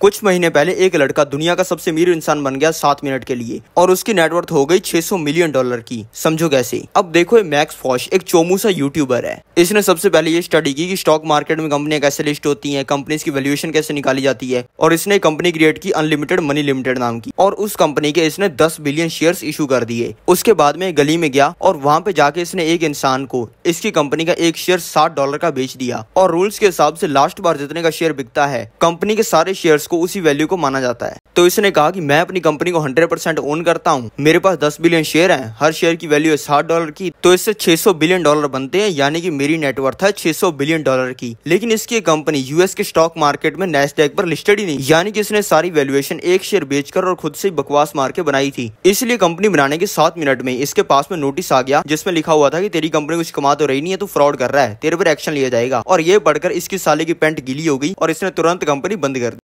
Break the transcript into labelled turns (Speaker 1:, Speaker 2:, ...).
Speaker 1: कुछ महीने पहले एक लड़का दुनिया का सबसे अमीर इंसान बन गया सात मिनट के लिए और उसकी नेटवर्थ हो गई 600 मिलियन डॉलर की समझो कैसे अब देखो मैक्स फॉश एक चोमूसा यूट्यूबर है इसने सबसे पहले ये स्टडी की कि स्टॉक मार्केट में कंपनियां कैसे लिस्ट होती है कंपनीज की वैल्यूएशन कैसे निकाली जाती है और इसने कंपनी क्रिएट की अनलिमिटेड मनी लिमिटेड नाम की और उस कंपनी के इसने दस बिलियन शेयर इशू कर दिए उसके बाद में गली में गया और वहाँ पे जाके इसने एक इंसान को इसकी कंपनी का एक शेयर साठ डॉलर का बेच दिया और रूल्स के हिसाब से लास्ट बार जितने का शेयर बिकता है कंपनी के सारे शेयर को उसी वैल्यू को माना जाता है तो इसने कहा कि मैं अपनी कंपनी को 100% ओन करता हूँ मेरे पास 10 बिलियन शेयर हैं हर शेयर की वैल्यू है साठ डॉलर की तो इससे 600 बिलियन डॉलर बनते हैं यानी कि मेरी नेटवर्थ है 600 बिलियन डॉलर की लेकिन इसकी कंपनी यूएस के स्टॉक मार्केट में टैग पर लिस्टेड ही नहीं यानी कि इसने सारी वैल्युएशन एक शेयर बेचकर और खुद से बकवास मार के बनाई थी इसलिए कंपनी बनाने के सात मिनट में इसके पास में नोटिस आ गया जिसमें लिखा हुआ था की तेरी कंपनी कुछ कमा तो रही नहीं है तो फ्रॉड कर रहा है तेरे पर एक्शन लिया जाएगा और ये पढ़कर इसकी साले की पेंट गिली हो गई और इसने तुरंत कंपनी बंद कर दी